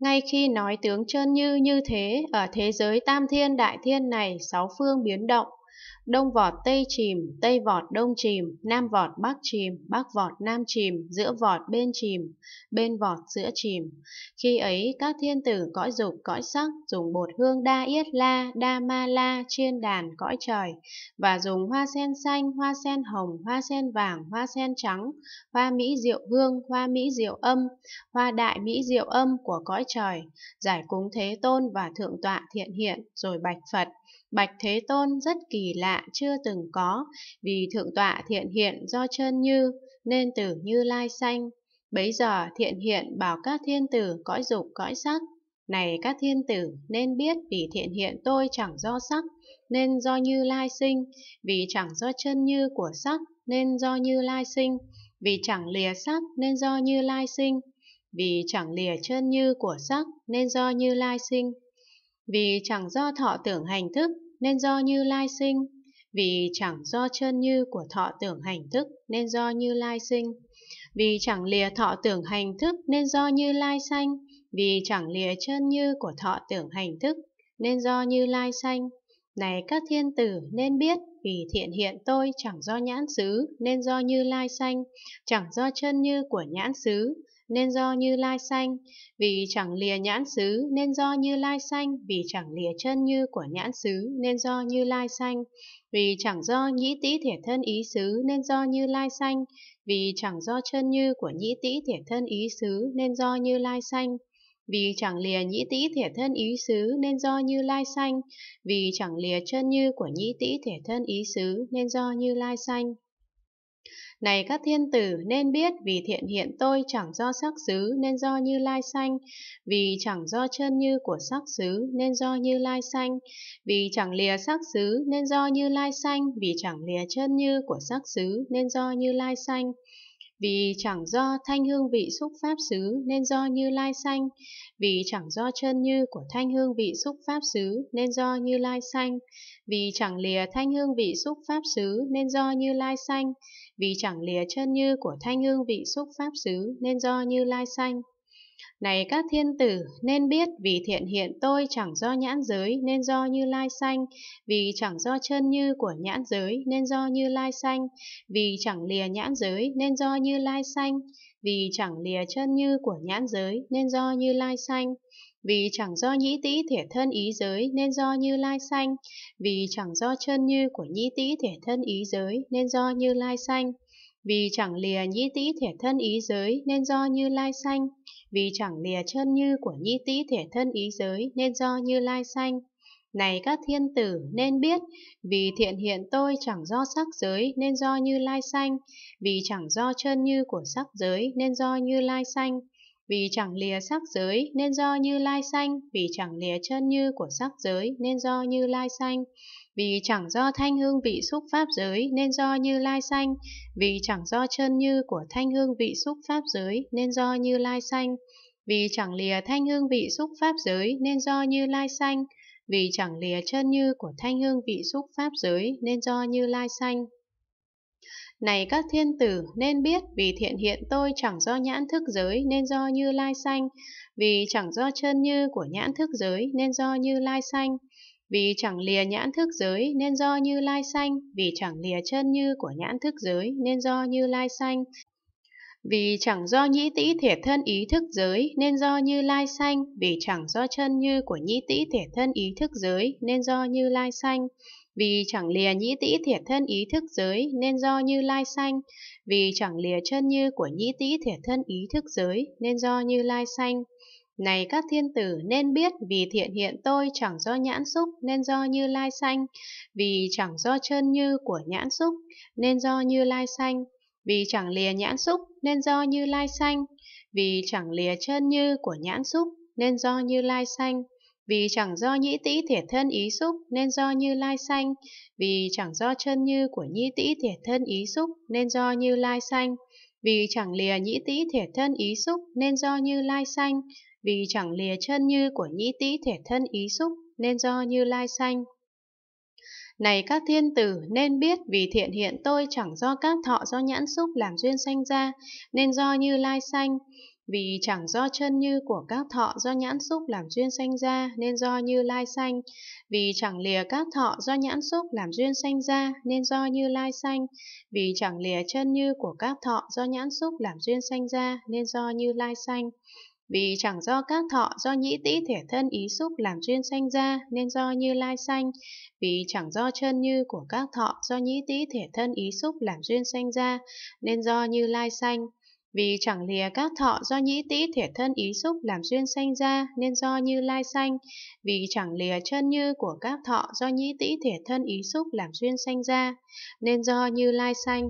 Ngay khi nói tướng trơn như như thế, ở thế giới tam thiên đại thiên này sáu phương biến động, Đông vọt tây chìm, tây vọt đông chìm, nam vọt bắc chìm, bắc vọt nam chìm, giữa vọt bên chìm, bên vọt giữa chìm. Khi ấy các thiên tử cõi dục cõi sắc dùng bột hương đa yết la, đa ma la chiên đàn cõi trời và dùng hoa sen xanh, hoa sen hồng, hoa sen vàng, hoa sen trắng, hoa mỹ diệu hương, hoa mỹ diệu âm, hoa đại mỹ diệu âm của cõi trời, giải cúng thế tôn và thượng tọa thiện hiện rồi bạch Phật. Bạch Thế Tôn rất kỳ lạ chưa từng có, vì thượng tọa thiện hiện do chân như, nên từ như lai sanh. Bấy giờ thiện hiện bảo các thiên tử cõi dục cõi sắc, này các thiên tử nên biết vì thiện hiện tôi chẳng do sắc, nên do như lai sinh, vì chẳng do chân như của sắc, nên do như lai sinh, vì chẳng lìa sắc nên do như lai sinh, vì chẳng lìa chân như của sắc nên do như lai sinh, vì chẳng do thọ tưởng hành thức nên do Như Lai sinh, vì chẳng do chân như của thọ tưởng hành thức nên do Như Lai sinh, vì chẳng lìa thọ tưởng hành thức nên do Như Lai sanh, vì chẳng lìa chân như của thọ tưởng hành thức nên do Như Lai sanh. Này các thiên tử nên biết vì thiện hiện tôi chẳng do nhãn xứ nên do Như Lai sanh, chẳng do chân như của nhãn xứ nên do như lai xanh, vì chẳng lìa nhãn xứ nên do như lai xanh, vì chẳng lìa chân như của nhãn xứ nên do như lai xanh, vì chẳng do nhĩ tĩ thể thân ý xứ nên do như lai xanh, vì chẳng do chân như của nhĩ tĩ thể thân ý xứ nên do như lai xanh vì chẳng lìa nhĩ tĩ thể thân ý xứ nên do như lai xanh vì chẳng lìa chân như của nhĩ tĩ thể thân ý xứ nên do như lai xanh này các thiên tử nên biết vì thiện hiện tôi chẳng do sắc xứ nên do như lai sanh, vì chẳng do chân như của sắc xứ nên do như lai sanh, vì chẳng lìa sắc xứ nên do như lai sanh, vì chẳng lìa chân như của sắc xứ nên do như lai sanh vì chẳng do thanh hương vị xúc pháp xứ nên do như lai xanh vì chẳng do chân như của thanh hương vị xúc pháp xứ nên do như lai xanh vì chẳng lìa thanh hương vị xúc pháp xứ nên do như lai xanh vì chẳng lìa chân như của thanh hương vị xúc pháp xứ nên do như lai xanh này các thiên tử, nên biết vì thiện hiện tôi chẳng do nhãn giới nên do như lai xanh vì chẳng do chân như của nhãn giới nên do như lai xanh vì chẳng lìa nhãn giới nên do như lai xanh vì chẳng lìa chân như của nhãn giới nên do như lai xanh Vì chẳng do nhĩ tĩ thể thân ý giới nên do như lai xanh vì chẳng do chân như của nhĩ tĩ thể thân ý giới nên do như lai xanh vì chẳng lìa nhĩ tĩ thể thân ý giới nên do như lai xanh vì chẳng lìa chân như của nhĩ tĩ thể thân ý giới nên do như lai xanh Này các thiên tử nên biết, vì thiện hiện tôi chẳng do sắc giới nên do như lai xanh vì chẳng do chân như của sắc giới nên do như lai xanh vì chẳng lìa sắc giới nên do như lai xanh vì chẳng lìa chân như của sắc giới nên do như lai xanh vì chẳng do thanh hương vị xúc pháp giới nên do như lai sanh, vì chẳng do chân như của thanh hương vị xúc pháp giới nên do như lai sanh, vì chẳng lìa thanh hương vị xúc pháp giới nên do như lai sanh, vì chẳng lìa chân như của thanh hương vị xúc pháp giới nên do như lai sanh. Này các thiên tử nên biết vì thiện hiện tôi chẳng do nhãn thức giới nên do như lai sanh, vì chẳng do chân như của nhãn thức giới nên do như lai sanh, vì chẳng lìa nhãn thức giới nên do như lai sanh, vì chẳng lìa chân như của nhãn thức giới nên do như lai sanh. Vì chẳng do nhĩ tĩ thể thân ý thức giới nên do như lai sanh, vì chẳng do chân như của nhĩ tĩ thể thân ý thức giới nên do như lai sanh. Vì chẳng lìa nhĩ tĩ thể thân ý thức giới nên do như lai sanh, vì chẳng lìa chân như của nhĩ tĩ thể thân ý thức giới nên do như lai sanh này các thiên tử nên biết vì thiện hiện tôi chẳng do nhãn xúc nên do như lai xanh, vì chẳng do chân như của nhãn xúc nên do như lai xanh, vì chẳng lìa nhãn xúc nên do như lai xanh, vì chẳng lìa chân như của nhãn xúc nên do như lai xanh, vì chẳng do nhĩ tĩ thể thân ý xúc nên do như lai xanh, vì chẳng do chân như của nhĩ tĩ thể thân ý xúc nên do như lai xanh, vì chẳng lìa nhĩ tĩ thể thân ý xúc nên do như lai xanh, vì chẳng lìa chân như của nhĩ tý thể thân ý xúc nên do như lai sanh. Này các thiên tử, nên biết vì thiện hiện tôi chẳng do các thọ do nhãn xúc làm duyên sanh ra, nên do như lai sanh. Vì chẳng do chân như của các thọ do nhãn xúc làm duyên sanh ra, nên do như lai sanh. Vì chẳng lìa các thọ do nhãn xúc làm duyên sanh ra, nên do như lai sanh. Vì chẳng lìa chân như của các thọ do nhãn xúc làm duyên sanh ra, nên do như lai sanh. Vì chẳng do các thọ do nhĩ tĩ thể thân ý xúc làm duyên sanh ra nên do như lai sanh. Vì chẳng do chân như của các thọ do nhĩ tĩ thể thân ý xúc làm duyên sanh ra nên do như lai sanh. Vì chẳng lìa các thọ do nhĩ tĩ thể thân ý xúc làm duyên sanh ra nên do như lai sanh. Vì chẳng lìa chân như của các thọ do nhĩ tĩ thể thân ý xúc làm duyên sanh ra nên do như lai sanh.